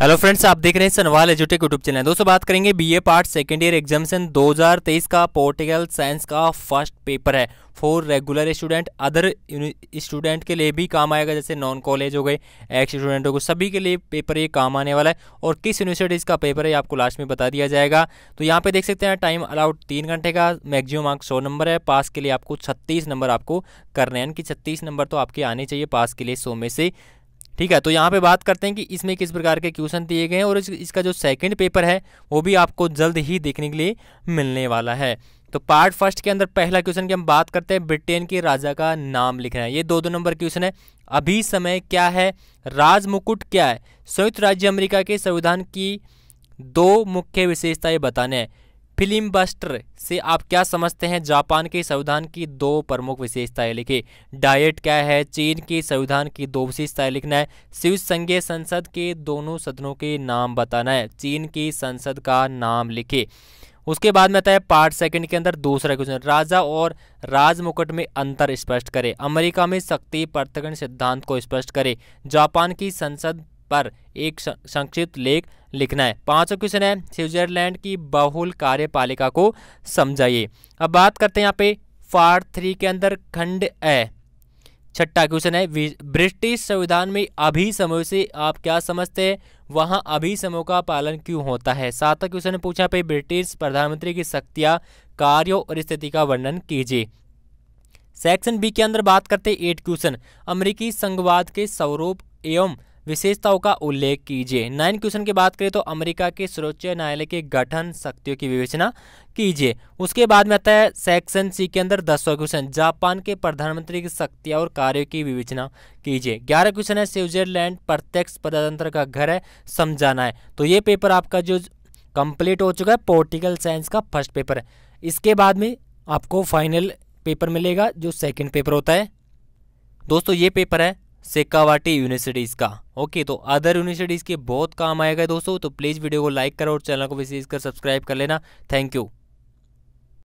hello friends आप देख रहे हैं सनवाल एजुटेक यूट्यूब चैनल दोस्तों बात करेंगे BA part second year examination 2023 का पोलिटिकल साइंस का फर्स्ट पेपर है for regular student other student के लिए भी काम आएगा जैसे नॉन कॉलेज हो गए एक्स स्टूडेंट हो गए सभी के लिए पेपर ये काम आने वाला है और किस यूनिवर्सिटीज़ का पेपर है आपको लास्ट में बता दिया जाएगा तो यहाँ पे देख सकते हैं टाइम अलाउड तीन घंटे का मैक्सिमम मार्क्स सौ नंबर है पास के लिए आपको छत्तीस नंबर आपको करने हैं कि छत्तीस नंबर तो आपके आने चाहिए पास के लिए सौ में से ठीक है तो यहाँ पे बात करते हैं कि इसमें किस प्रकार के क्वेश्चन दिए गए हैं और इस, इसका जो सेकंड पेपर है वो भी आपको जल्द ही देखने के लिए मिलने वाला है तो पार्ट फर्स्ट के अंदर पहला क्वेश्चन की हम बात करते हैं ब्रिटेन के राजा का नाम लिखना है ये दो दो नंबर क्वेश्चन है अभी समय क्या है राज मुकुट क्या है संयुक्त राज्य अमेरिका के संविधान की दो मुख्य विशेषताएं बताने हैं फिल्म बस्टर से आप क्या समझते हैं जापान के संविधान की दो प्रमुख विशेषताएं लिखे डायट क्या है चीन के संविधान की दो विशेषताएं लिखना है शिव संघीय संसद के दोनों सदनों के नाम बताना है चीन की संसद का नाम लिखे उसके बाद में आता है पार्ट सेकंड के अंदर दूसरा क्वेश्चन राजा और राज मुकुट में अंतर स्पष्ट करें अमेरिका में शक्ति प्रत्यगण सिद्धांत को स्पष्ट करें जापान की संसद पर एक संक्षिप्त लेख लिखना है पांचवा क्वेश्चन है स्विट्जरलैंड की बहुल कार्यपालिका को समझाइए अब बात करते हैं यहाँ पे फार थ्री के अंदर खंड ए छठा क्वेश्चन है ब्रिटिश संविधान में अभी समय से आप क्या समझते हैं वहाँ अभी समय का पालन क्यों होता है सातवा क्वेश्चन ने पूछा पे ब्रिटिश प्रधानमंत्री की शक्तियाँ कार्यों और स्थिति का वर्णन कीजिए सेक्शन बी के अंदर बात करते हैं एट क्वेश्चन अमेरिकी संघवाद के स्वरूप एवं विशेषताओं का उल्लेख कीजिए नाइन क्वेश्चन की बात करें तो अमेरिका के सर्वोच्च न्यायालय के गठन शक्तियों की विवेचना कीजिए उसके बाद में आता है सेक्शन सी के अंदर दसवा क्वेश्चन जापान के प्रधानमंत्री की शक्तियाँ और कार्यों की विवेचना कीजिए ग्यारह क्वेश्चन है स्विट्जरलैंड प्रत्यक्ष प्रजातंत्र का घर है समझाना है तो ये पेपर आपका जो कंप्लीट हो चुका है पोलिटिकल साइंस का फर्स्ट पेपर है इसके बाद में आपको फाइनल पेपर मिलेगा जो सेकंड पेपर होता है दोस्तों ये पेपर है सेकावाटी यूनिवर्सिटीज़ का ओके तो अदर यूनिवर्सिटीज़ के बहुत काम आएगा दोस्तों तो प्लीज़ वीडियो को लाइक करो और चैनल को विशेष कर सब्सक्राइब कर लेना थैंक यू